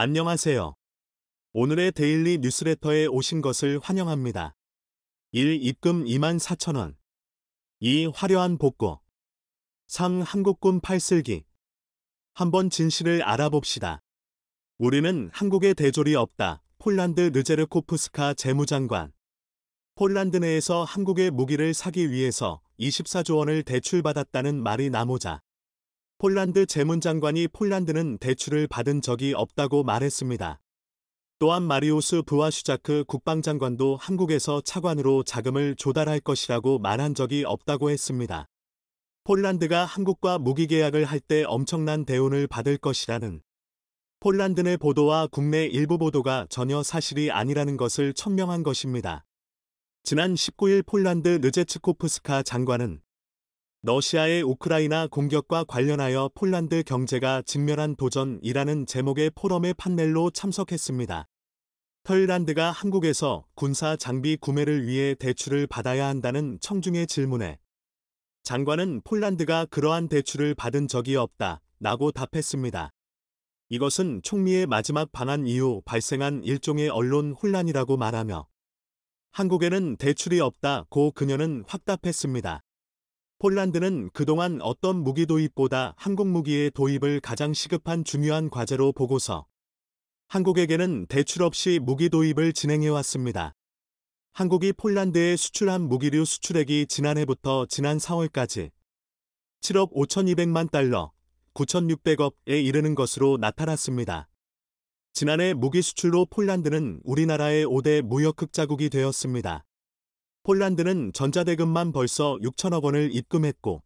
안녕하세요. 오늘의 데일리 뉴스레터에 오신 것을 환영합니다. 1. 입금 2만 4천원 2. 화려한 복고 3. 한국군 팔슬기 한번 진실을 알아봅시다. 우리는 한국의 대졸이 없다. 폴란드 르제르코프스카 재무장관 폴란드 내에서 한국의 무기를 사기 위해서 24조 원을 대출받았다는 말이 나모자 폴란드 재문장관이 폴란드는 대출을 받은 적이 없다고 말했습니다. 또한 마리오스 부하 슈자크 국방장관도 한국에서 차관으로 자금을 조달할 것이라고 말한 적이 없다고 했습니다. 폴란드가 한국과 무기계약을 할 때 엄청난 대운을 받을 것이라는 폴란드의 보도와 국내 일부 보도가 전혀 사실이 아니라는 것을 천명한 것입니다. 지난 19일 폴란드 느제츠코프스카 장관은 러시아의 우크라이나 공격과 관련하여 폴란드 경제가 직면한 도전이라는 제목의 포럼의 판넬로 참석했습니다. 털란드가 한국에서 군사 장비 구매를 위해 대출을 받아야 한다는 청중의 질문에 장관은 폴란드가 그러한 대출을 받은 적이 없다 라고 답했습니다. 이것은 총리의 마지막 방한 이후 발생한 일종의 언론 혼란이라고 말하며 한국에는 대출이 없다고 그녀는 확답했습니다. 폴란드는 그동안 어떤 무기 도입보다 한국 무기의 도입을 가장 시급한 중요한 과제로 보고서 한국에게는 대출 없이 무기 도입을 진행해왔습니다. 한국이 폴란드에 수출한 무기류 수출액이 지난해부터 지난 4월까지 7억 5,200만 달러, 9,600억에 이르는 것으로 나타났습니다. 지난해 무기 수출로 폴란드는 우리나라의 5대 무역 흑자국이 되었습니다. 폴란드는 전자대금만 벌써 6천억 원을 입금했고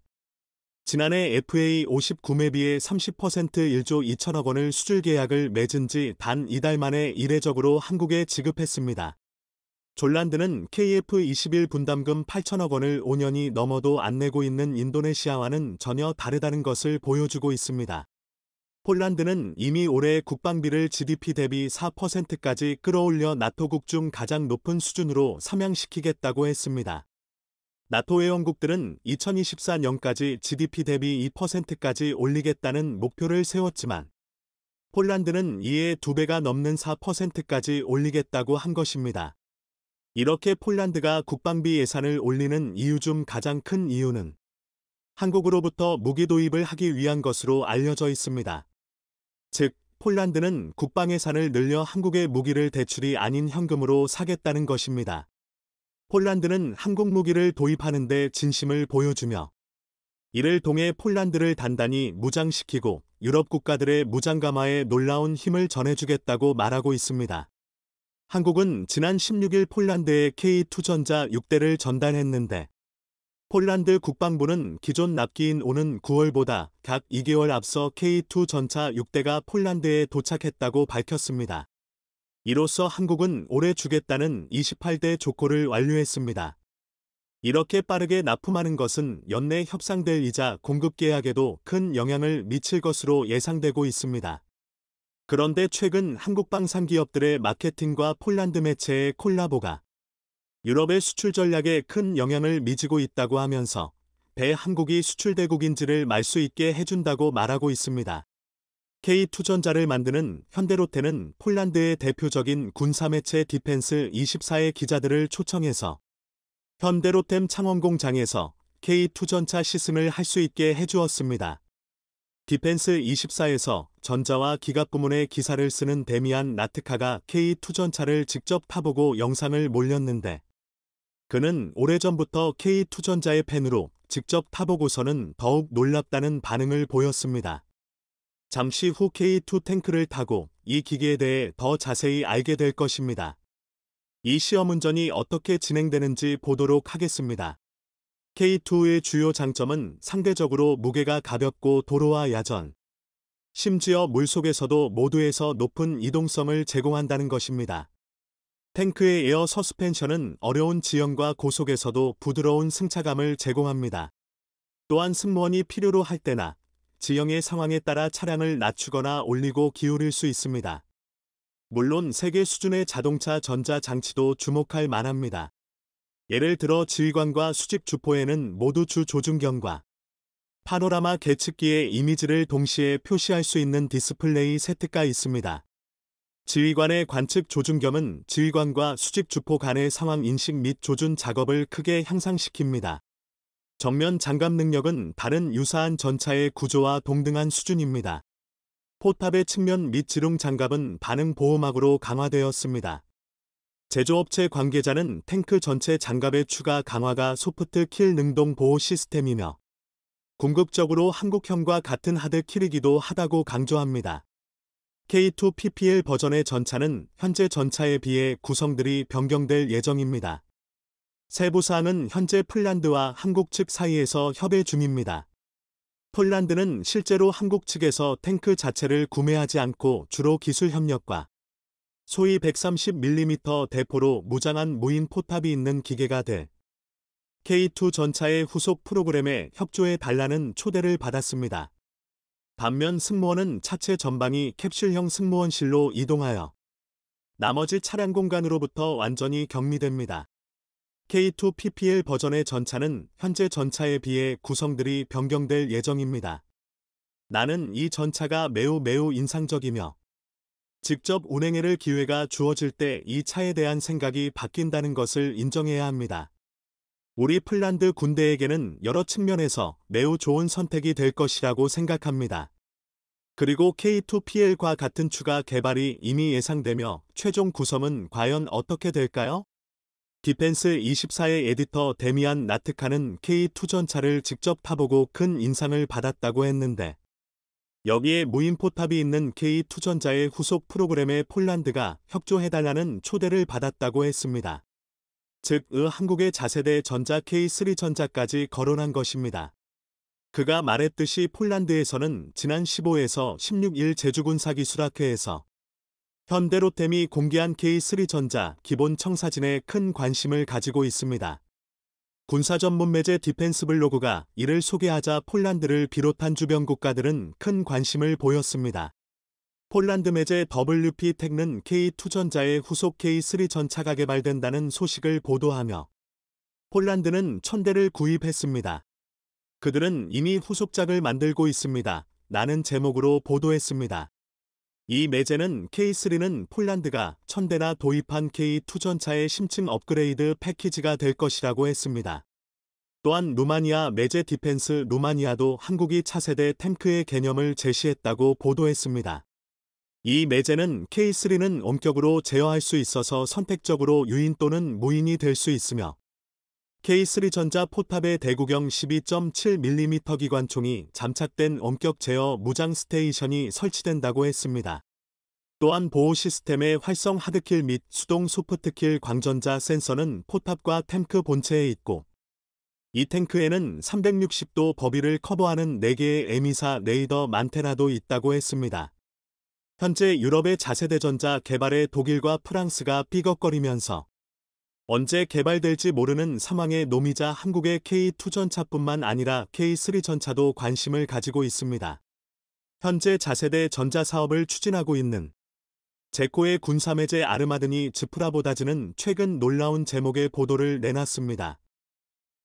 지난해 FA 59매 비의30% 1조 2천억 원을 수출 계약을 맺은 지 단 이달 만에 이례적으로 한국에 지급했습니다. 졸란드는 KF21 분담금 8천억 원을 5년이 넘어도 안 내고 있는 인도네시아와는 전혀 다르다는 것을 보여주고 있습니다. 폴란드는 이미 올해 국방비를 GDP 대비 4%까지 끌어올려 나토국 중 가장 높은 수준으로 상향시키겠다고 했습니다. 나토 회원국들은 2024년까지 GDP 대비 2%까지 올리겠다는 목표를 세웠지만 폴란드는 이에 2배가 넘는 4%까지 올리겠다고 한 것입니다. 이렇게 폴란드가 국방비 예산을 올리는 이유 중 가장 큰 이유는 한국으로부터 무기 도입을 하기 위한 것으로 알려져 있습니다. 즉 폴란드는 국방 예산을 늘려 한국의 무기를 대출이 아닌 현금으로 사겠다는 것입니다. 폴란드는 한국 무기를 도입하는 데 진심을 보여주며 이를 통해 폴란드를 단단히 무장시키고 유럽 국가들의 무장 감화에 놀라운 힘을 전해주겠다고 말하고 있습니다. 한국은 지난 16일 폴란드에 K2전자 6대를 전달했는데 폴란드 국방부는 기존 납기인 오는 9월보다 각 2개월 앞서 K2 전차 6대가 폴란드에 도착했다고 밝혔습니다. 이로써 한국은 올해 주겠다는 28대 조커를 완료했습니다. 이렇게 빠르게 납품하는 것은 연내 협상될 이자 공급 계약에도 큰 영향을 미칠 것으로 예상되고 있습니다. 그런데 최근 한국방 산기업들의 마케팅과 폴란드 매체의 콜라보가 유럽의 수출 전략에 큰 영향을 미치고 있다고 하면서 배 한국이 수출대국인지를 말 수 있게 해준다고 말하고 있습니다. K2전자를 만드는 현대로테는 폴란드의 대표적인 군사매체 디펜스 24의 기자들을 초청해서 현대로템 창원공장에서 K2전차 시승을 할 수 있게 해주었습니다. 디펜스 24에서 전자와 기갑 부문의 기사를 쓰는 데미안 나트카가 K2전차를 직접 타보고 영상을 몰렸는데 그는 오래전부터 K투전자의 팬으로 직접 타보고서는 더욱 놀랍다는 반응을 보였습니다. 잠시 후 K2 탱크를 타고 이 기계에 대해 더 자세히 알게 될 것입니다. 이 시험 운전이 어떻게 진행되는지 보도록 하겠습니다. K2의 주요 장점은 상대적으로 무게가 가볍고 도로와 야전, 심지어 물속에서도 모두에서 높은 이동성을 제공한다는 것입니다. 탱크의 에어 서스펜션은 어려운 지형과 고속에서도 부드러운 승차감을 제공합니다. 또한 승무원이 필요로 할 때나 지형의 상황에 따라 차량을 낮추거나 올리고 기울일 수 있습니다. 물론 세계 수준의 자동차 전자 장치도 주목할 만합니다. 예를 들어 지휘관과 수직 주포에는 모두 주 조준경과 파노라마 계측기의 이미지를 동시에 표시할 수 있는 디스플레이 세트가 있습니다. 지휘관의 관측 조준겸은 지휘관과 수직 주포 간의 상황 인식 및 조준 작업을 크게 향상시킵니다. 정면 장갑 능력은 다른 유사한 전차의 구조와 동등한 수준입니다. 포탑의 측면 및 지롱 장갑은 반응 보호막으로 강화되었습니다. 제조업체 관계자는 탱크 전체 장갑의 추가 강화가 소프트 킬 능동 보호 시스템이며 궁극적으로 한국형과 같은 하드 킬이기도 하다고 강조합니다. K2 PPL 버전의 전차는 현재 전차에 비해 구성들이 변경될 예정입니다. 세부사항은 현재 폴란드와 한국 측 사이에서 협의 중입니다. 폴란드는 실제로 한국 측에서 탱크 자체를 구매하지 않고 주로 기술 협력과 소위 130mm 대포로 무장한 무인 포탑이 있는 기계가 될 K2 전차의 후속 프로그램에 협조해 달라는 초대를 받았습니다. 반면 승무원은 차체 전방이 캡슐형 승무원실로 이동하여 나머지 차량 공간으로부터 완전히 격리됩니다. K2PPL 버전의 전차는 현재 전차에 비해 구성들이 변경될 예정입니다. 나는 이 전차가 매우 매우 인상적이며 직접 운행해를 기회가 주어질 때 이 차에 대한 생각이 바뀐다는 것을 인정해야 합니다. 우리 폴란드 군대에게는 여러 측면에서 매우 좋은 선택이 될 것이라고 생각합니다. 그리고 K2PL과 같은 추가 개발이 이미 예상되며 최종 구성은 과연 어떻게 될까요? 디펜스 24의 에디터 데미안 나트카는 K2 전차를 직접 타보고 큰 인상을 받았다고 했는데 여기에 무인포탑이 있는 K2 전자의 후속 프로그램에 폴란드가 협조해달라는 초대를 받았다고 했습니다. 즉의 한국의 자세대 전자 K3 전자까지 거론한 것입니다. 그가 말했듯이 폴란드에서는 지난 15에서 16일 제주군사기 수락회에서 현대로템이 공개한 K3 전자 기본 청사진에 큰 관심을 가지고 있습니다. 군사 전문 매체 디펜스 블로그가 이를 소개하자 폴란드를 비롯한 주변 국가들은 큰 관심을 보였습니다. 폴란드 매제 WP 텍는 K2전자의 후속 K3 전차가 개발된다는 소식을 보도하며 폴란드는 천대를 구입했습니다. 그들은 이미 후속작을 만들고 있습니다. 라는 제목으로 보도했습니다. 이 매제는 K3는 폴란드가 천대나 도입한 K2 전차의 심층 업그레이드 패키지가 될 것이라고 했습니다. 또한 루마니아 매제 디펜스 루마니아도 한국이 차세대 탱크의 개념을 제시했다고 보도했습니다. 이 매제는 K3는 엄격으로 제어할 수 있어서 선택적으로 유인 또는 무인이 될 수 있으며 K3전자 포탑의 대구경 12.7mm 기관총이 잠착된 엄격 제어 무장 스테이션이 설치된다고 했습니다. 또한 보호 시스템의 활성 하드킬 및 수동 소프트킬 광전자 센서는 포탑과 탱크 본체에 있고 이 탱크에는 360도 버비를 커버하는 4개의 에미사 레이더 만테나도 있다고 했습니다. 현재 유럽의 자세대전자 개발에 독일과 프랑스가 삐걱거리면서 언제 개발될지 모르는 상황에 노미자 한국의 K2 전차뿐만 아니라 K3 전차도 관심을 가지고 있습니다. 현재 자세대 전자 사업을 추진하고 있는 제코의 군사매제 아르마드니 즈프라보다즈는 최근 놀라운 제목의 보도를 내놨습니다.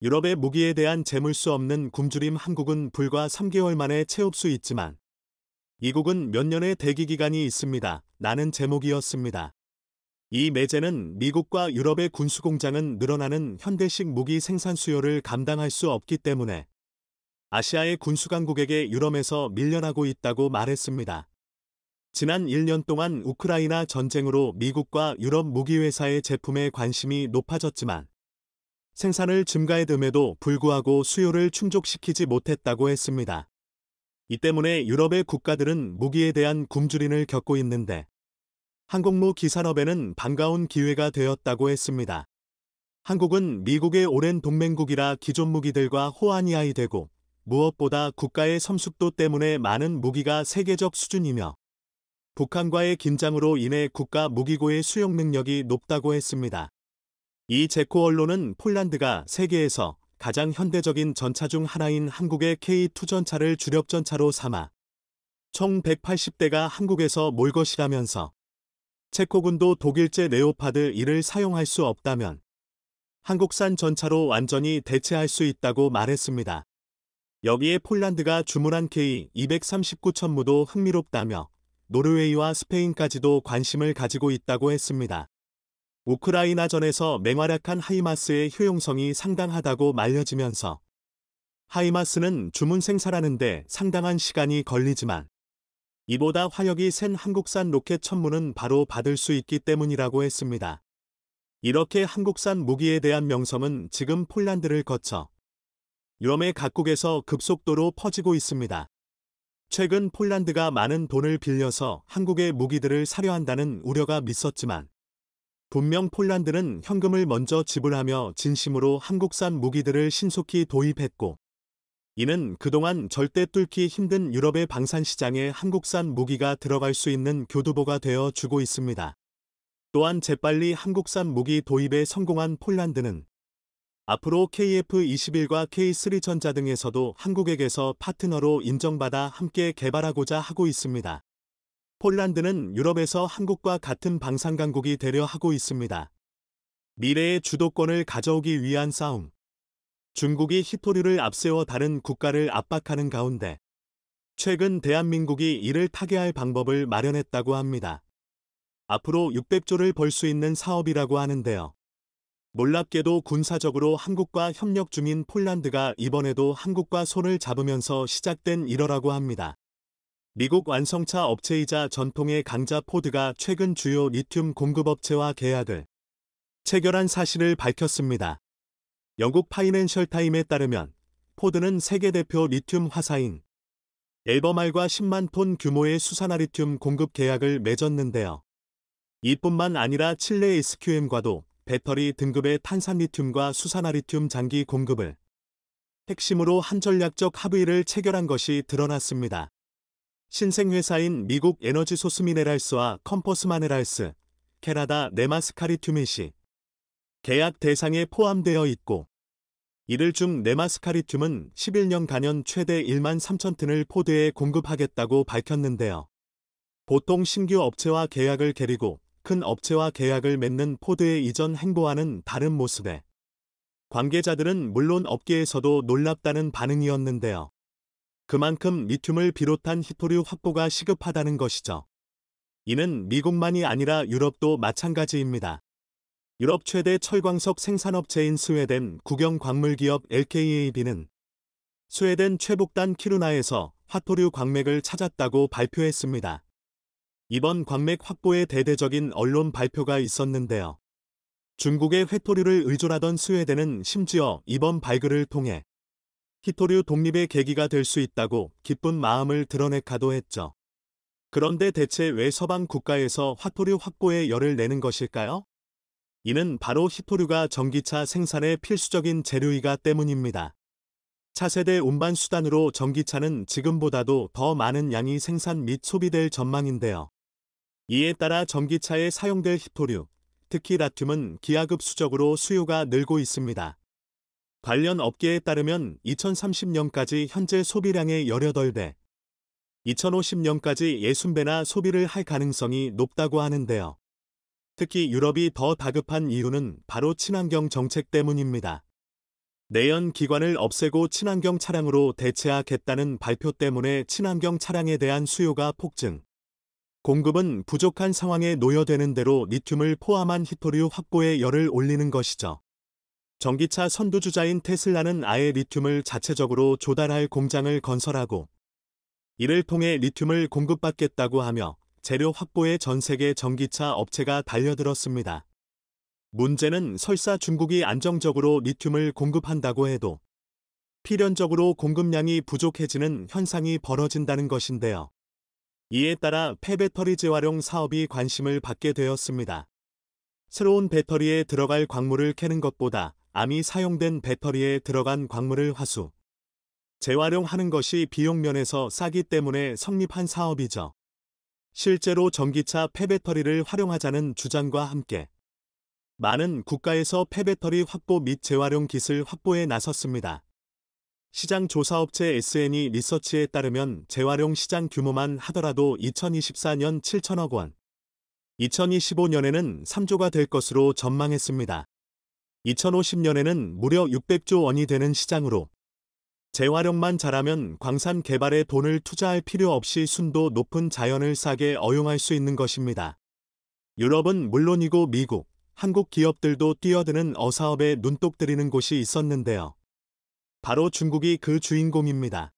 유럽의 무기에 대한 재물 수 없는 굶주림 한국은 불과 3개월 만에 채울 수 있지만 이국은 몇 년의 대기 기간이 있습니다. 나는 제목이었습니다. 이 매제는 미국과 유럽의 군수 공장은 늘어나는 현대식 무기 생산 수요를 감당할 수 없기 때문에 아시아의 군수 강국에게 유럽에서 밀려나고 있다고 말했습니다. 지난 1년 동안 우크라이나 전쟁으로 미국과 유럽 무기회사의 제품에 관심이 높아졌지만 생산을 증가해듦에도 불구하고 수요를 충족시키지 못했다고 했습니다. 이 때문에 유럽의 국가들은 무기에 대한 굶주림을 겪고 있는데 한국무 기산업에는 반가운 기회가 되었다고 했습니다. 한국은 미국의 오랜 동맹국이라 기존 무기들과 호환이하이 되고 무엇보다 국가의 섬숙도 때문에 많은 무기가 세계적 수준이며 북한과의 긴장으로 인해 국가 무기고의 수용 능력이 높다고 했습니다. 이 제코 언론은 폴란드가 세계에서 가장 현대적인 전차 중 하나인 한국의 K2 전차를 주력 전차로 삼아 총 180대가 한국에서 몰 것이라면서 체코군도 독일제 네오파드 1을 사용할 수 없다면 한국산 전차로 완전히 대체할 수 있다고 말했습니다. 여기에 폴란드가 주문한 K239 천무도 흥미롭다며 노르웨이와 스페인까지도 관심을 가지고 있다고 했습니다. 우크라이나전에서 맹활약한 하이마스의 효용성이 상당하다고 말려지면서 하이마스는 주문 생산하는데 상당한 시간이 걸리지만 이보다 화력이 센 한국산 로켓 천문은 바로 받을 수 있기 때문이라고 했습니다. 이렇게 한국산 무기에 대한 명성은 지금 폴란드를 거쳐 유럽의 각국에서 급속도로 퍼지고 있습니다. 최근 폴란드가 많은 돈을 빌려서 한국의 무기들을 사려 한다는 우려가 믿었지만 분명 폴란드는 현금을 먼저 지불하며 진심으로 한국산 무기들을 신속히 도입했고 이는 그동안 절대 뚫기 힘든 유럽의 방산 시장에 한국산 무기가 들어갈 수 있는 교두보가 되어 주고 있습니다. 또한 재빨리 한국산 무기 도입에 성공한 폴란드는 앞으로 KF-21과 K3 전자 등에서도 한국에게서 파트너로 인정받아 함께 개발하고자 하고 있습니다. 폴란드는 유럽에서 한국과 같은 방산강국이 되려 하고 있습니다. 미래의 주도권을 가져오기 위한 싸움. 중국이 히토리를 앞세워 다른 국가를 압박하는 가운데 최근 대한민국이 이를 타개할 방법을 마련했다고 합니다. 앞으로 600조를 벌 수 있는 사업이라고 하는데요. 몰랍게도 군사적으로 한국과 협력 중인 폴란드가 이번에도 한국과 손을 잡으면서 시작된 일어라고 합니다. 미국 완성차 업체이자 전통의 강자 포드가 최근 주요 리튬 공급업체와 계약을 체결한 사실을 밝혔습니다. 영국 파이낸셜 타임에 따르면 포드는 세계 대표 리튬 화사인 앨버말과 10만 톤 규모의 수산화 리튬 공급 계약을 맺었는데요. 이뿐만 아니라 칠레 SQM과도 배터리 등급의 탄산 리튬과 수산화 리튬 장기 공급을 핵심으로 한 전략적 합의를 체결한 것이 드러났습니다. 신생회사인 미국 에너지소스 미네랄스와 컴퍼스 마네랄스, 캐나다 네마스카리 튜멧시 계약 대상에 포함되어 있고 이를중 네마스카리 튬은 11년간연 최대 1만 3천 톤을 포드에 공급하겠다고 밝혔는데요. 보통 신규 업체와 계약을 개리고 큰 업체와 계약을 맺는 포드의 이전 행보와는 다른 모습에 관계자들은 물론 업계에서도 놀랍다는 반응이었는데요. 그만큼 리튬을 비롯한 히토류 확보가 시급하다는 것이죠. 이는 미국만이 아니라 유럽도 마찬가지입니다. 유럽 최대 철광석 생산업체인 스웨덴 국영광물기업 LKAB는 스웨덴 최북단 키루나에서 화토류 광맥을 찾았다고 발표했습니다. 이번 광맥 확보에 대대적인 언론 발표가 있었는데요. 중국의 회토류를 의존하던 스웨덴은 심지어 이번 발굴을 통해 히토류 독립의 계기가 될 수 있다고 기쁜 마음을 드러내 가도했죠. 그런데 대체 왜 서방 국가에서 화토류 확보에 열을 내는 것일까요? 이는 바로 히토류가 전기차 생산에 필수적인 재료이기 때문입니다. 차세대 운반 수단으로 전기차는 지금보다도 더 많은 양이 생산 및 소비될 전망인데요. 이에 따라 전기차에 사용될 히토류, 특히 라튬은 기하급수적으로 수요가 늘고 있습니다. 관련 업계에 따르면 2030년까지 현재 소비량의 18배, 2050년까지 60배나 소비를 할 가능성이 높다고 하는데요. 특히 유럽이 더 다급한 이유는 바로 친환경 정책 때문입니다. 내연 기관을 없애고 친환경 차량으로 대체하겠다는 발표 때문에 친환경 차량에 대한 수요가 폭증. 공급은 부족한 상황에 놓여되는 대로 리튬을 포함한 히토류 확보에 열을 올리는 것이죠. 전기차 선두주자인 테슬라는 아예 리튬을 자체적으로 조달할 공장을 건설하고 이를 통해 리튬을 공급받겠다고 하며 재료 확보에 전 세계 전기차 업체가 달려들었습니다. 문제는 설사 중국이 안정적으로 리튬을 공급한다고 해도 필연적으로 공급량이 부족해지는 현상이 벌어진다는 것인데요. 이에 따라 폐배터리 재활용 사업이 관심을 받게 되었습니다. 새로운 배터리에 들어갈 광물을 캐는 것보다 암이 사용된 배터리에 들어간 광물을 화수, 재활용하는 것이 비용면에서 싸기 때문에 성립한 사업이죠. 실제로 전기차 폐배터리를 활용하자는 주장과 함께 많은 국가에서 폐배터리 확보 및 재활용 기술 확보에 나섰습니다. 시장 조사업체 s n e 리서치에 따르면 재활용 시장 규모만 하더라도 2024년 7천억 원, 2025년에는 3조가 될 것으로 전망했습니다. 2050년에는 무려 600조 원이 되는 시장으로 재활용만 잘하면 광산 개발에 돈을 투자할 필요 없이 순도 높은 자연을 싸게 어용할 수 있는 것입니다. 유럽은 물론이고 미국, 한국 기업들도 뛰어드는 어사업에 눈독 들이는 곳이 있었는데요. 바로 중국이 그 주인공입니다.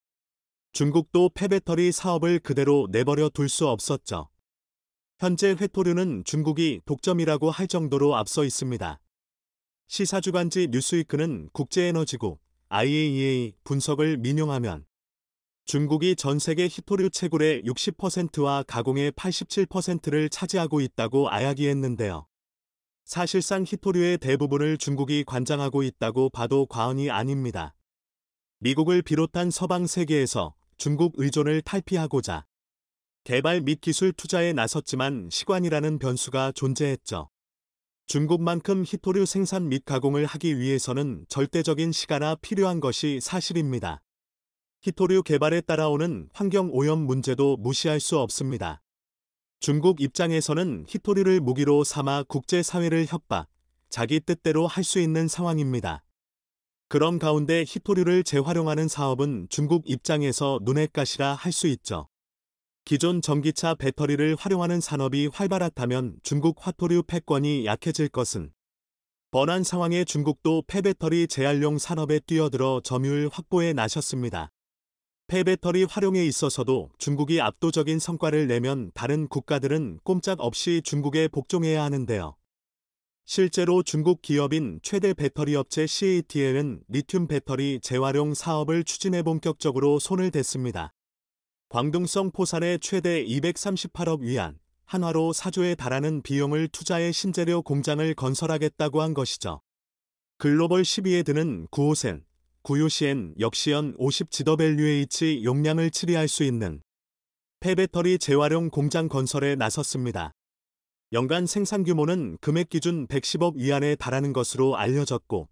중국도 폐배터리 사업을 그대로 내버려 둘 수 없었죠. 현재 회토류는 중국이 독점이라고 할 정도로 앞서 있습니다. 시사주간지 뉴스위크는 국제에너지국 IAEA 분석을 민용하면 중국이 전 세계 히토류 채굴의 60%와 가공의 87%를 차지하고 있다고 아야기했는데요. 사실상 히토류의 대부분을 중국이 관장하고 있다고 봐도 과언이 아닙니다. 미국을 비롯한 서방 세계에서 중국 의존을 탈피하고자 개발 및 기술 투자에 나섰지만 시간이라는 변수가 존재했죠. 중국만큼 희토류 생산 및 가공을 하기 위해서는 절대적인 시간화 필요한 것이 사실입니다. 희토류 개발에 따라오는 환경 오염 문제도 무시할 수 없습니다. 중국 입장에서는 희토류를 무기로 삼아 국제사회를 협박, 자기 뜻대로 할 수 있는 상황입니다. 그런 가운데 희토류를 재활용하는 사업은 중국 입장에서 눈엣가시라 할 수 있죠. 기존 전기차 배터리를 활용하는 산업이 활발하다면 중국 화토류 패권이 약해질 것은 번안 상황에 중국도 폐배터리 재활용 산업에 뛰어들어 점유율 확보에 나섰습니다. 폐배터리 활용에 있어서도 중국이 압도적인 성과를 내면 다른 국가들은 꼼짝없이 중국에 복종해야 하는데요. 실제로 중국 기업인 최대 배터리 업체 CATL은 리튬 배터리 재활용 사업을 추진해 본격적으로 손을 댔습니다. 광둥성 포산의 최대 238억 위안, 한화로 4조에 달하는 비용을 투자해 신재료 공장을 건설하겠다고 한 것이죠. 글로벌 12에 드는 구호센, 구요시엔 역시연 50지더밸류에이치 용량을 치리할 수 있는 폐배터리 재활용 공장 건설에 나섰습니다. 연간 생산 규모는 금액 기준 110억 위안에 달하는 것으로 알려졌고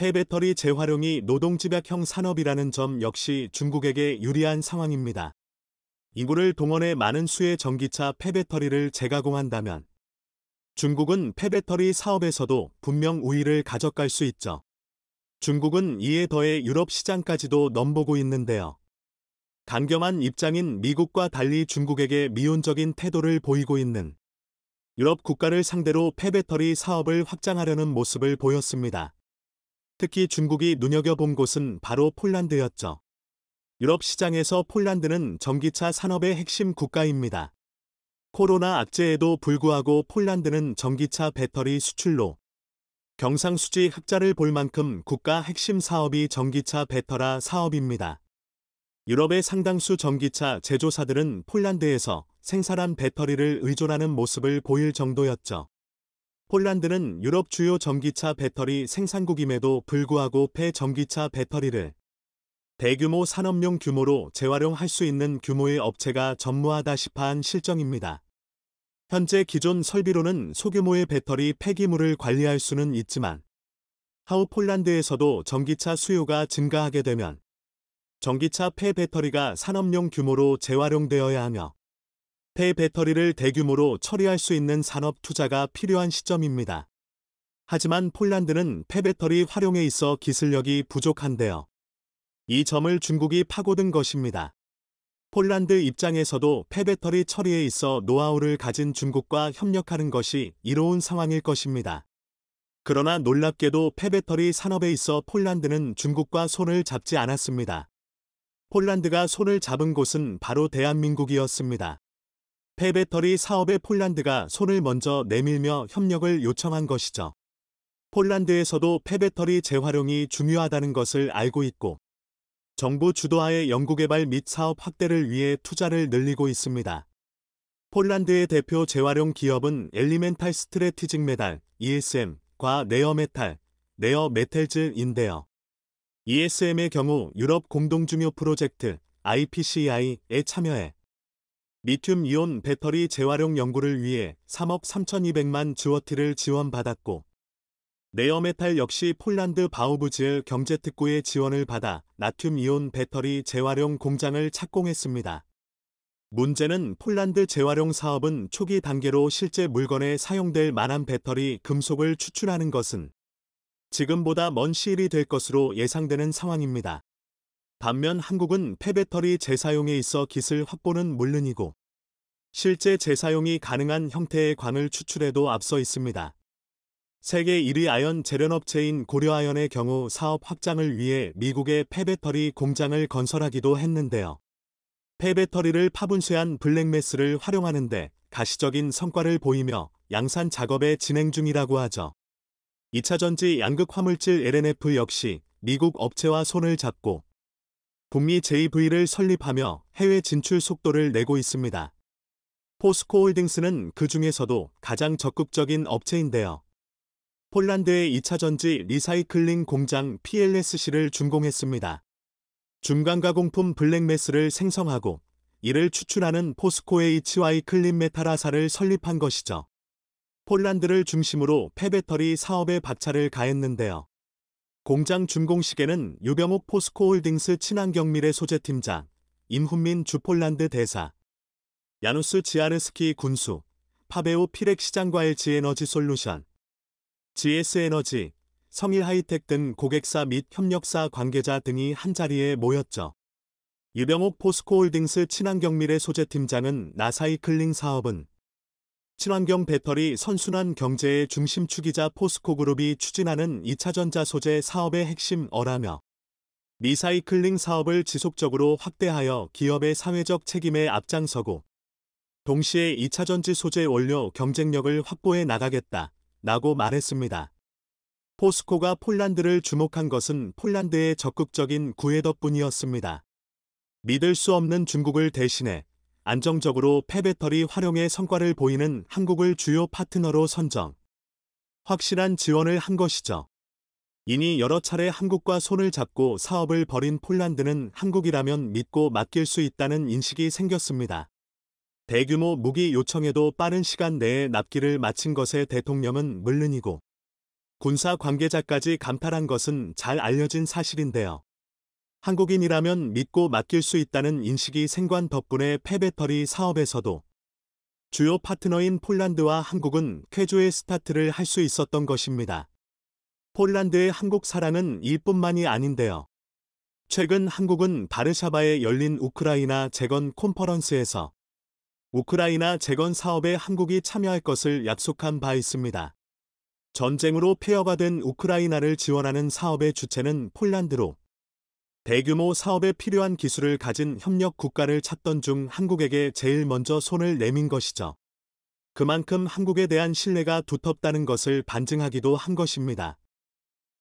폐배터리 재활용이 노동집약형 산업이라는 점 역시 중국에게 유리한 상황입니다. 인구를 동원해 많은 수의 전기차 폐배터리를 재가공한다면 중국은 폐배터리 사업에서도 분명 우위를 가져갈 수 있죠. 중국은 이에 더해 유럽 시장까지도 넘보고 있는데요. 강경한 입장인 미국과 달리 중국에게 미온적인 태도를 보이고 있는 유럽 국가를 상대로 폐배터리 사업을 확장하려는 모습을 보였습니다. 특히 중국이 눈여겨본 곳은 바로 폴란드였죠. 유럽 시장에서 폴란드는 전기차 산업의 핵심 국가입니다. 코로나 악재에도 불구하고 폴란드는 전기차 배터리 수출로 경상수지 흑자를 볼 만큼 국가 핵심 사업이 전기차 배터라 사업입니다. 유럽의 상당수 전기차 제조사들은 폴란드에서 생산한 배터리를 의존하는 모습을 보일 정도였죠. 폴란드는 유럽 주요 전기차 배터리 생산국임에도 불구하고 폐전기차 배터리를 대규모 산업용 규모로 재활용할 수 있는 규모의 업체가 전무하다시피 한 실정입니다. 현재 기존 설비로는 소규모의 배터리 폐기물을 관리할 수는 있지만 하우 폴란드에서도 전기차 수요가 증가하게 되면 전기차 폐배터리가 산업용 규모로 재활용되어야 하며 폐 배터리를 대규모로 처리할 수 있는 산업 투자가 필요한 시점입니다. 하지만 폴란드는 폐배터리 활용에 있어 기술력이 부족한데요. 이 점을 중국이 파고든 것입니다. 폴란드 입장에서도 폐배터리 처리에 있어 노하우를 가진 중국과 협력하는 것이 이로운 상황일 것입니다. 그러나 놀랍게도 폐배터리 산업에 있어 폴란드는 중국과 손을 잡지 않았습니다. 폴란드가 손을 잡은 곳은 바로 대한민국이었습니다. 폐배터리 사업에 폴란드가 손을 먼저 내밀며 협력을 요청한 것이죠. 폴란드에서도 폐배터리 재활용이 중요하다는 것을 알고 있고 정부 주도하에 연구개발 및 사업 확대를 위해 투자를 늘리고 있습니다. 폴란드의 대표 재활용 기업은 엘리멘탈 스트레티징 메달, ESM과 네어메탈, 네어메텔즈인데요. ESM의 경우 유럽 공동중요 프로젝트 IPCI에 참여해 리튬이온 배터리 재활용 연구를 위해 3억 3,200만 주어티를 지원받았고 네어메탈 역시 폴란드 바우부즈의 경제특구의 지원을 받아 나튬이온 배터리 재활용 공장을 착공했습니다. 문제는 폴란드 재활용 사업은 초기 단계로 실제 물건에 사용될 만한 배터리 금속을 추출하는 것은 지금보다 먼 시일이 될 것으로 예상되는 상황입니다. 반면 한국은 폐배터리 재사용에 있어 기술 확보는 물론이고 실제 재사용이 가능한 형태의 광을 추출해도 앞서 있습니다. 세계 1위 아연 재련업체인 고려아연의 경우 사업 확장을 위해 미국의 폐배터리 공장을 건설하기도 했는데요. 폐배터리를 파분쇄한 블랙매스를 활용하는데 가시적인 성과를 보이며 양산 작업에 진행 중이라고 하죠. 2차전지 양극 화물질 LNF 역시 미국 업체와 손을 잡고 북미 JV를 설립하며 해외 진출 속도를 내고 있습니다. 포스코홀딩스는 그 중에서도 가장 적극적인 업체인데요. 폴란드의 2차 전지 리사이클링 공장 PLSC를 준공했습니다. 중간 가공품 블랙매스를 생성하고 이를 추출하는 포스코의 HY 클린메타라사를 설립한 것이죠. 폴란드를 중심으로 폐배터리 사업에 박차를 가했는데요. 공장 준공식에는 유병욱 포스코홀딩스 친환경미래 소재팀장, 임훈민 주폴란드 대사, 야누스 지아르스키 군수, 파베오 피렉 시장과일 지에너지 솔루션, GS에너지, 성일 하이텍 등 고객사 및 협력사 관계자 등이 한자리에 모였죠. 유병옥 포스코홀딩스 친환경미래 소재팀장은 나사이클링 사업은 친환경 배터리 선순환 경제의 중심축이자 포스코그룹이 추진하는 2차전자 소재 사업의 핵심 어라며 리사이클링 사업을 지속적으로 확대하여 기업의 사회적 책임에 앞장서고 동시에 2차전지 소재 원료 경쟁력을 확보해 나가겠다 라고 말했습니다. 포스코가 폴란드를 주목한 것은 폴란드의 적극적인 구애 덕분이었습니다. 믿을 수 없는 중국을 대신해 안정적으로 폐배터리 활용의 성과를 보이는 한국을 주요 파트너로 선정. 확실한 지원을 한 것이죠. 이니 여러 차례 한국과 손을 잡고 사업을 벌인 폴란드는 한국이라면 믿고 맡길 수 있다는 인식이 생겼습니다. 대규모 무기 요청에도 빠른 시간 내에 납기를 마친 것에 대통령은 물른이고 군사 관계자까지 감탄한 것은 잘 알려진 사실인데요. 한국인이라면 믿고 맡길 수 있다는 인식이 생관 덕분에 폐배터리 사업에서도 주요 파트너인 폴란드와 한국은 쾌조의 스타트를 할 수 있었던 것입니다. 폴란드의 한국 사랑은 이뿐만이 아닌데요. 최근 한국은 바르샤바에 열린 우크라이나 재건 콘퍼런스에서 우크라이나 재건 사업에 한국이 참여할 것을 약속한 바 있습니다. 전쟁으로 폐허가 된 우크라이나를 지원하는 사업의 주체는 폴란드로 대규모 사업에 필요한 기술을 가진 협력 국가를 찾던 중 한국에게 제일 먼저 손을 내민 것이죠. 그만큼 한국에 대한 신뢰가 두텁다는 것을 반증하기도 한 것입니다.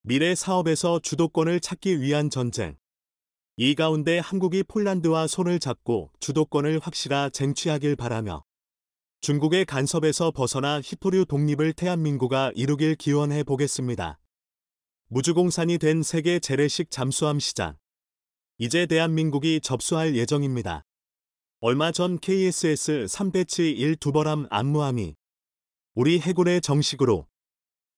미래 사업에서 주도권을 찾기 위한 전쟁. 이 가운데 한국이 폴란드와 손을 잡고 주도권을 확실하 쟁취하길 바라며 중국의 간섭에서 벗어나 히토류 독립을 태한민국가 이루길 기원해 보겠습니다. 무주공산이 된 세계 재래식 잠수함 시장. 이제 대한민국이 접수할 예정입니다. 얼마 전 KSS 3배치 1 두버람 안무함이 우리 해군의 정식으로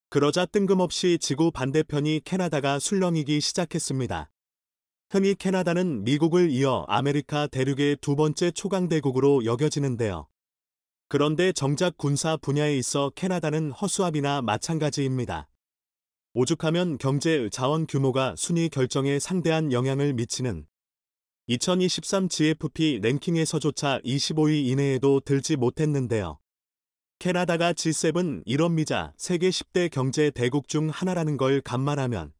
그러자 뜬금없이 지구 반대편이 캐나다가 술렁이기 시작했습니다. 흔히 캐나다는 미국을 이어 아메리카 대륙의 두 번째 초강대국으로 여겨지는데요. 그런데 정작 군사 분야에 있어 캐나다는 허수아비나 마찬가지입니다. 오죽하면 경제 자원 규모가 순위 결정에 상대한 영향을 미치는 2023 GFP 랭킹에서조차 25위 이내에도 들지 못했는데요. 캐나다가 G7 일원미자 세계 10대 경제 대국 중 하나라는 걸 감안하면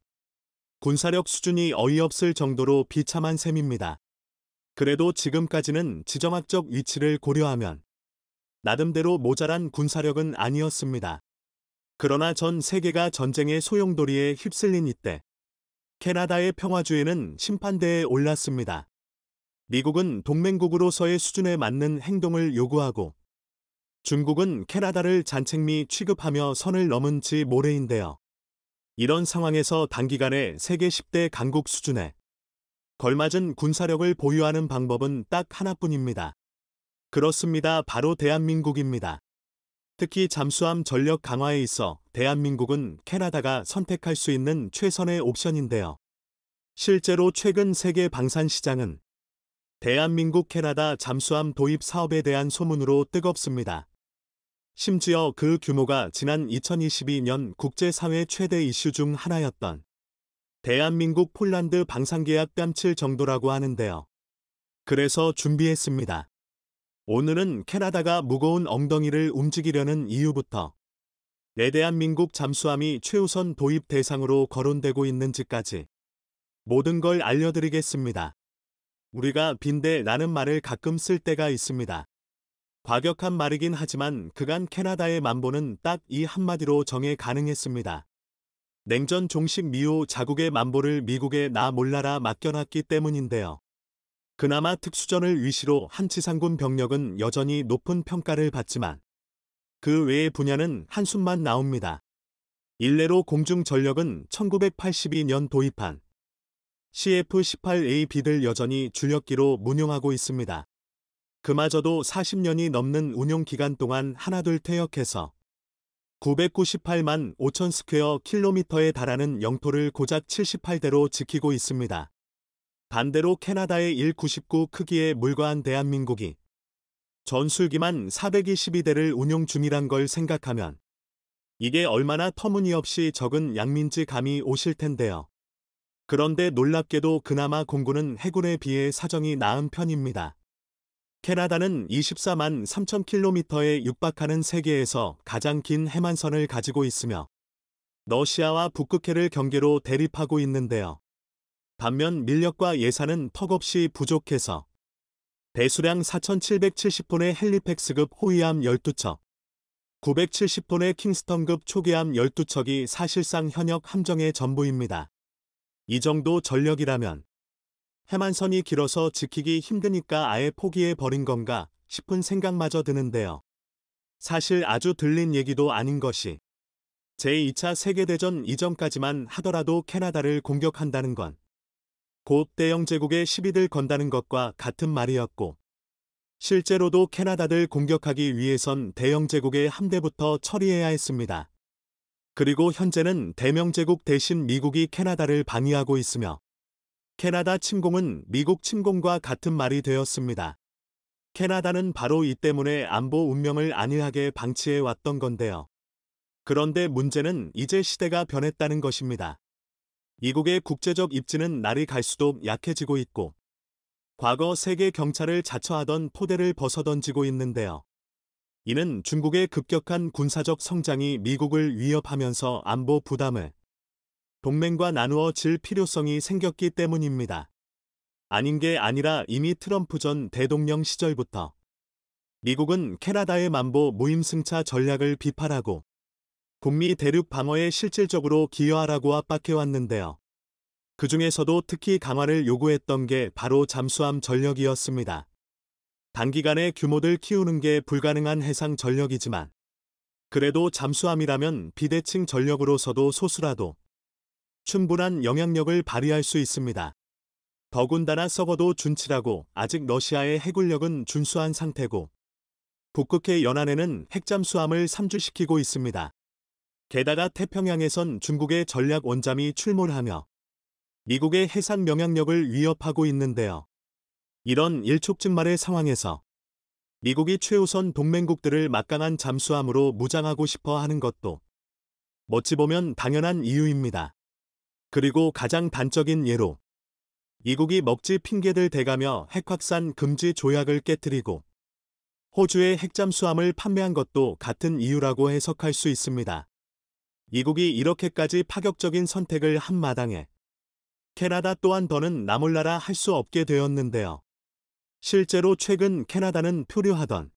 군사력 수준이 어이없을 정도로 비참한 셈입니다. 그래도 지금까지는 지정학적 위치를 고려하면 나름대로 모자란 군사력은 아니었습니다. 그러나 전 세계가 전쟁의 소용돌이에 휩쓸린 이때 캐나다의 평화주의는 심판대에 올랐습니다. 미국은 동맹국으로서의 수준에 맞는 행동을 요구하고 중국은 캐나다를 잔챙미 취급하며 선을 넘은 지 모레인데요. 이런 상황에서 단기간에 세계 10대 강국 수준에 걸맞은 군사력을 보유하는 방법은 딱 하나뿐입니다. 그렇습니다. 바로 대한민국입니다. 특히 잠수함 전력 강화에 있어 대한민국은 캐나다가 선택할 수 있는 최선의 옵션인데요. 실제로 최근 세계 방산 시장은 대한민국 캐나다 잠수함 도입 사업에 대한 소문으로 뜨겁습니다. 심지어 그 규모가 지난 2022년 국제사회 최대 이슈 중 하나였던 대한민국 폴란드 방산계약 뺨칠 정도라고 하는데요. 그래서 준비했습니다. 오늘은 캐나다가 무거운 엉덩이를 움직이려는 이유부터 내 대한민국 잠수함이 최우선 도입 대상으로 거론되고 있는지까지 모든 걸 알려드리겠습니다. 우리가 빈대라는 말을 가끔 쓸 때가 있습니다. 과격한 말이긴 하지만 그간 캐나다의 만보는 딱 이 한마디로 정해 가능했습니다. 냉전 종식 미호 자국의 만보를 미국에 나 몰라라 맡겨놨기 때문인데요. 그나마 특수전을 위시로 한치상군 병력은 여전히 높은 평가를 받지만 그 외의 분야는 한숨만 나옵니다. 일례로 공중전력은 1982년 도입한 c f 1 8 a b 들 여전히 주력기로 문용하고 있습니다. 그마저도 40년이 넘는 운용 기간 동안 하나둘 퇴역해서 998만 5천 스퀘어 킬로미터에 달하는 영토를 고작 78대로 지키고 있습니다. 반대로 캐나다의 199 크기의 물과한 대한민국이 전술기만 422대를 운용 중이란 걸 생각하면 이게 얼마나 터무니없이 적은 양민지 감이 오실 텐데요. 그런데 놀랍게도 그나마 공군은 해군에 비해 사정이 나은 편입니다. 캐나다는 24만 3천 킬로미터에 육박하는 세계에서 가장 긴 해만선을 가지고 있으며 러시아와 북극해를 경계로 대립하고 있는데요. 반면 밀력과 예산은 턱없이 부족해서 배수량 4,770톤의 헬리팩스급 호위함 12척, 970톤의 킹스턴급 초기함 12척이 사실상 현역 함정의 전부입니다. 이 정도 전력이라면 해만선이 길어서 지키기 힘드니까 아예 포기해버린 건가 싶은 생각마저 드는데요. 사실 아주 들린 얘기도 아닌 것이 제2차 세계대전 이전까지만 하더라도 캐나다를 공격한다는 건곧 대영 제국의 시비들 건다는 것과 같은 말이었고 실제로도 캐나다를 공격하기 위해선 대영 제국의 함대부터 처리해야 했습니다. 그리고 현재는 대명 제국 대신 미국이 캐나다를 방위하고 있으며 캐나다 침공은 미국 침공과 같은 말이 되었습니다. 캐나다는 바로 이 때문에 안보 운명을 안일하게 방치해 왔던 건데요. 그런데 문제는 이제 시대가 변했다는 것입니다. 이국의 국제적 입지는 날이 갈수록 약해지고 있고 과거 세계 경찰을 자처하던 포대를 벗어던지고 있는데요. 이는 중국의 급격한 군사적 성장이 미국을 위협하면서 안보 부담을 동맹과 나누어 질 필요성이 생겼기 때문입니다. 아닌 게 아니라 이미 트럼프 전 대통령 시절부터 미국은 캐나다의 만보 무임승차 전략을 비판하고 북미 대륙 방어에 실질적으로 기여하라고 압박해왔는데요. 그 중에서도 특히 강화를 요구했던 게 바로 잠수함 전력이었습니다. 단기간에 규모를 키우는 게 불가능한 해상 전력이지만 그래도 잠수함이라면 비대칭 전력으로서도 소수라도 충분한 영향력을 발휘할 수 있습니다. 더군다나 썩어도 준치라고 아직 러시아의 해군력은 준수한 상태고 북극해 연안에는 핵잠수함을 삼주시키고 있습니다. 게다가 태평양에선 중국의 전략 원잠이 출몰하며 미국의 해상 명항력을 위협하고 있는데요. 이런 일촉즉말의 상황에서 미국이 최우선 동맹국들을 막강한 잠수함으로 무장하고 싶어 하는 것도 멋지 보면 당연한 이유입니다. 그리고 가장 단적인 예로 미국이 먹지 핑계들 대가며 핵 확산 금지 조약을 깨뜨리고 호주의 핵잠수함을 판매한 것도 같은 이유라고 해석할 수 있습니다. 이국이 이렇게까지 파격적인 선택을 한 마당에 캐나다 또한 더는 나몰라라 할 수 없게 되었는데요. 실제로 최근 캐나다는 표류하던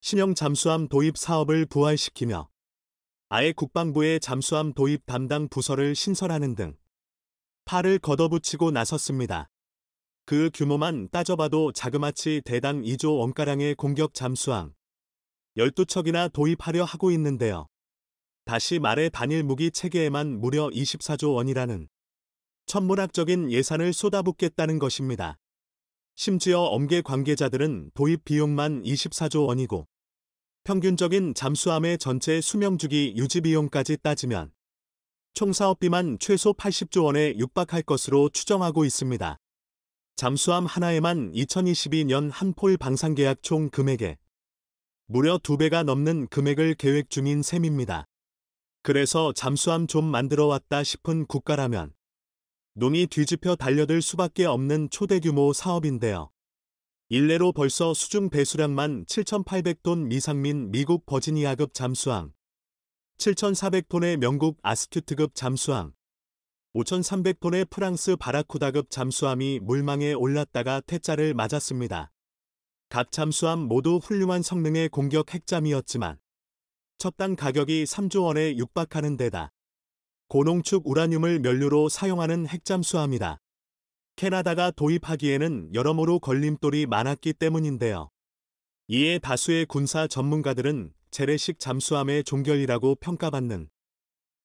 신형 잠수함 도입 사업을 부활시키며 아예 국방부의 잠수함 도입 담당 부서를 신설하는 등 팔을 걷어붙이고 나섰습니다. 그 규모만 따져봐도 자그마치 대당 2조 원가량의 공격 잠수함 12척이나 도입하려 하고 있는데요. 다시 말해 단일 무기 체계에만 무려 24조 원이라는 천문학적인 예산을 쏟아붓겠다는 것입니다. 심지어 엄계 관계자들은 도입 비용만 24조 원이고 평균적인 잠수함의 전체 수명주기 유지 비용까지 따지면 총 사업비만 최소 80조 원에 육박할 것으로 추정하고 있습니다. 잠수함 하나에만 2022년 한폴 방산 계약 총금액에 무려 2배가 넘는 금액을 계획 중인 셈입니다. 그래서 잠수함 좀 만들어 왔다 싶은 국가라면 눈이 뒤집혀 달려들 수밖에 없는 초대 규모 사업인데요. 일례로 벌써 수중 배수량만 7,800톤 미상민 미국 버지니아급 잠수함, 7,400톤의 명국아스큐트급 잠수함, 5,300톤의 프랑스 바라쿠다급 잠수함이 물망에 올랐다가 퇴짜를 맞았습니다. 각 잠수함 모두 훌륭한 성능의 공격 핵잠이었지만 첩단 가격이 3조 원에 육박하는 데다 고농축 우라늄을 면류로 사용하는 핵잠수함이다. 캐나다가 도입하기에는 여러모로 걸림돌이 많았기 때문인데요. 이에 다수의 군사 전문가들은 재래식 잠수함의 종결이라고 평가받는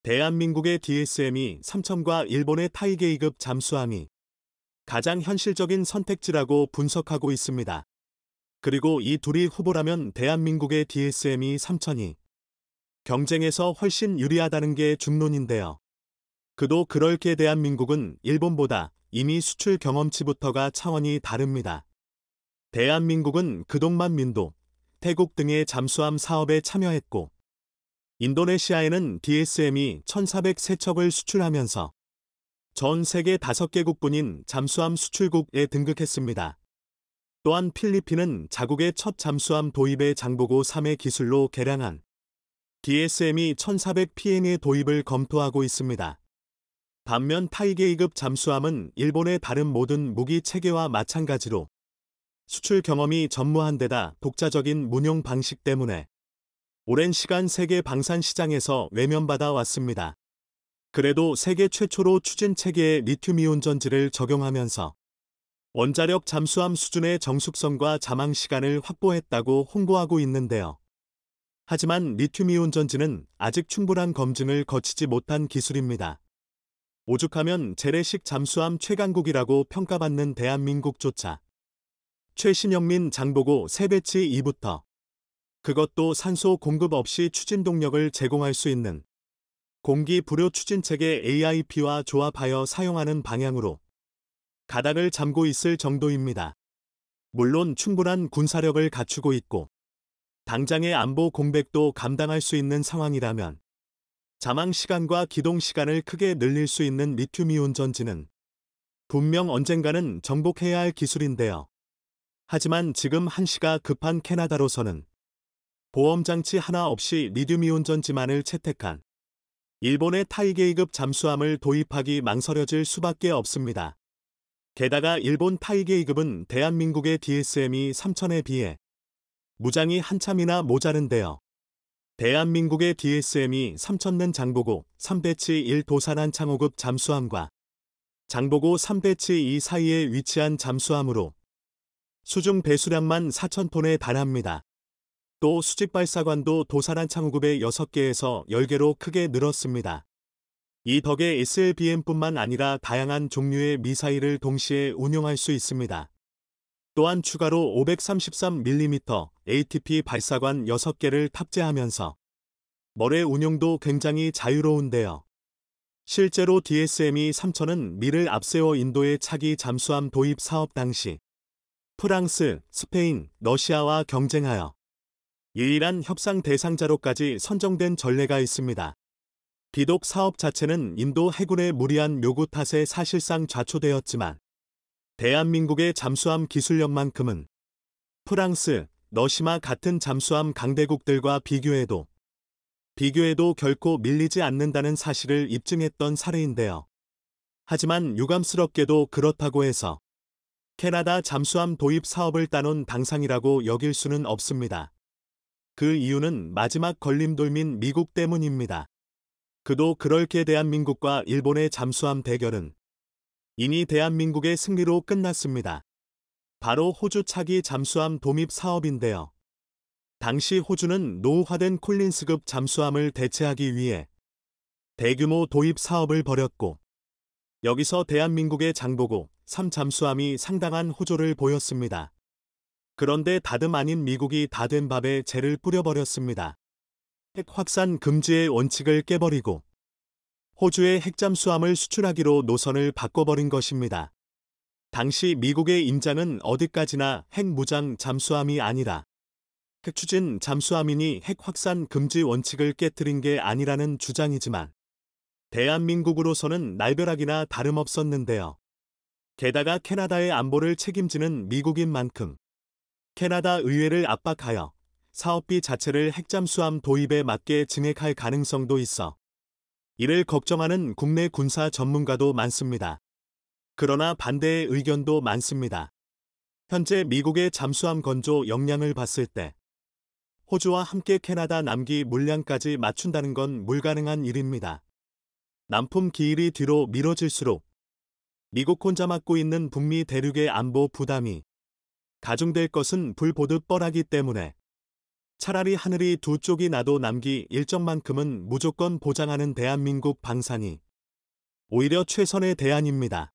대한민국의 DSM이 삼천과 일본의 타이게이급 잠수함이 가장 현실적인 선택지라고 분석하고 있습니다. 그리고 이 둘이 후보라면 대한민국의 DSM이 삼천이 경쟁에서 훨씬 유리하다는 게 중론인데요. 그도 그럴 게 대한민국은 일본보다 이미 수출 경험치부터가 차원이 다릅니다. 대한민국은 그동만 민도, 태국 등의 잠수함 사업에 참여했고 인도네시아에는 DSM이 1,403척을 수출하면서 전 세계 5개국뿐인 잠수함 수출국에 등극했습니다. 또한 필리핀은 자국의 첫 잠수함 도입에 장보고 3의 기술로 개량한 DSM이 1400PN의 도입을 검토하고 있습니다. 반면 타이게이급 잠수함은 일본의 다른 모든 무기 체계와 마찬가지로 수출 경험이 전무한 데다 독자적인 문용 방식 때문에 오랜 시간 세계 방산 시장에서 외면받아 왔습니다. 그래도 세계 최초로 추진 체계의 리튬이온 전지를 적용하면서 원자력 잠수함 수준의 정숙성과 자망 시간을 확보했다고 홍보하고 있는데요. 하지만 리튬이온 전지는 아직 충분한 검증을 거치지 못한 기술입니다. 오죽하면 재래식 잠수함 최강국이라고 평가받는 대한민국조차 최신영민 장보고 세배치 2부터 그것도 산소 공급 없이 추진 동력을 제공할 수 있는 공기 불효 추진체계 AIP와 조합하여 사용하는 방향으로 가닥을 잠고 있을 정도입니다. 물론 충분한 군사력을 갖추고 있고 당장의 안보 공백도 감당할 수 있는 상황이라면 자망 시간과 기동 시간을 크게 늘릴 수 있는 리튬이온 전지는 분명 언젠가는 정복해야 할 기술인데요. 하지만 지금 한시가 급한 캐나다로서는 보험장치 하나 없이 리튬이온 전지만을 채택한 일본의 타이게이급 잠수함을 도입하기 망설여질 수밖에 없습니다. 게다가 일본 타이게이급은 대한민국의 DSM이 3천에 비해 무장이 한참이나 모자른데요. 대한민국의 DSM이 3천년 장보고 3배치 1 도산한 창호급 잠수함과 장보고 3배치 2 사이에 위치한 잠수함으로 수중 배수량만 4천톤에 달합니다. 또 수직발사관도 도산한 창호급의 6개에서 10개로 크게 늘었습니다. 이 덕에 SLBM뿐만 아니라 다양한 종류의 미사일을 동시에 운용할 수 있습니다. 또한 추가로 533mm ATP 발사관 6개를 탑재하면서 머래 운용도 굉장히 자유로운데요. 실제로 DSM이 3000은 미를 앞세워 인도의 차기 잠수함 도입 사업 당시 프랑스, 스페인, 러시아와 경쟁하여 유일한 협상 대상자로까지 선정된 전례가 있습니다. 비독 사업 자체는 인도 해군의 무리한 요구 탓에 사실상 좌초되었지만 대한민국의 잠수함 기술력만큼은 프랑스, 러시마 같은 잠수함 강대국들과 비교해도 비교해도 결코 밀리지 않는다는 사실을 입증했던 사례인데요. 하지만 유감스럽게도 그렇다고 해서 캐나다 잠수함 도입 사업을 따놓은 당상이라고 여길 수는 없습니다. 그 이유는 마지막 걸림돌민 미국 때문입니다. 그도 그럴게 대한민국과 일본의 잠수함 대결은 이미 대한민국의 승리로 끝났습니다. 바로 호주 차기 잠수함 도입 사업인데요. 당시 호주는 노후화된 콜린스급 잠수함을 대체하기 위해 대규모 도입 사업을 벌였고 여기서 대한민국의 장보고 3잠수함이 상당한 호조를 보였습니다. 그런데 다름 아닌 미국이 다 된 밥에 재를 뿌려버렸습니다. 핵 확산 금지의 원칙을 깨버리고 호주의 핵잠수함을 수출하기로 노선을 바꿔버린 것입니다. 당시 미국의 인자는 어디까지나 핵무장 잠수함이 아니라 핵추진 잠수함이니 핵확산 금지 원칙을 깨뜨린 게 아니라는 주장이지만 대한민국으로서는 날벼락이나 다름없었는데요. 게다가 캐나다의 안보를 책임지는 미국인 만큼 캐나다 의회를 압박하여 사업비 자체를 핵잠수함 도입에 맞게 증액할 가능성도 있어 이를 걱정하는 국내 군사 전문가도 많습니다. 그러나 반대의 의견도 많습니다. 현재 미국의 잠수함 건조 역량을 봤을 때 호주와 함께 캐나다 남기 물량까지 맞춘다는 건 불가능한 일입니다. 남품 기일이 뒤로 미뤄질수록 미국 혼자 맡고 있는 북미 대륙의 안보 부담이 가중될 것은 불보듯 뻔하기 때문에 차라리 하늘이 두 쪽이 나도 남기 일정만큼은 무조건 보장하는 대한민국 방산이 오히려 최선의 대안입니다.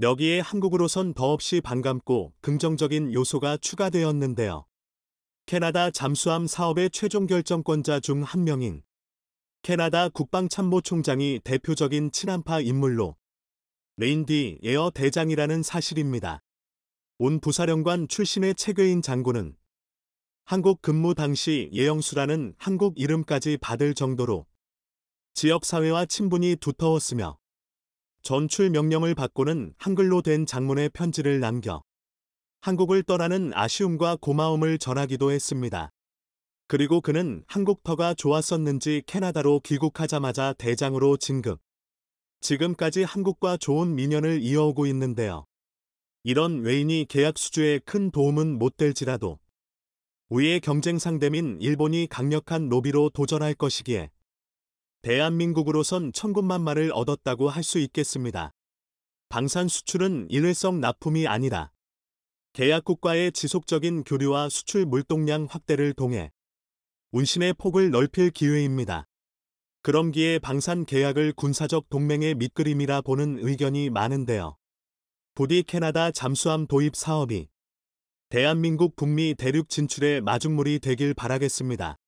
여기에 한국으로선 더없이 반감고 긍정적인 요소가 추가되었는데요. 캐나다 잠수함 사업의 최종 결정권자 중 한 명인 캐나다 국방참모총장이 대표적인 친한파 인물로 레인디 에어 대장이라는 사실입니다. 온 부사령관 출신의 체괴인 장군은 한국 근무 당시 예영수라는 한국 이름까지 받을 정도로 지역사회와 친분이 두터웠으며 전출 명령을 받고는 한글로 된 장문의 편지를 남겨 한국을 떠나는 아쉬움과 고마움을 전하기도 했습니다. 그리고 그는 한국터가 좋았었는지 캐나다로 귀국하자마자 대장으로 진급. 지금까지 한국과 좋은 민연을 이어오고 있는데요. 이런 외인이 계약 수주에 큰 도움은 못 될지라도 우리의 경쟁 상대민 일본이 강력한 로비로 도전할 것이기에 대한민국으로선 천군만마를 얻었다고 할 수 있겠습니다. 방산 수출은 일회성 납품이 아니라 계약국과의 지속적인 교류와 수출 물동량 확대를 통해 운신의 폭을 넓힐 기회입니다. 그럼기에 방산 계약을 군사적 동맹의 밑그림이라 보는 의견이 많은데요. 부디 캐나다 잠수함 도입 사업이 대한민국 북미 대륙 진출의 마중물이 되길 바라겠습니다.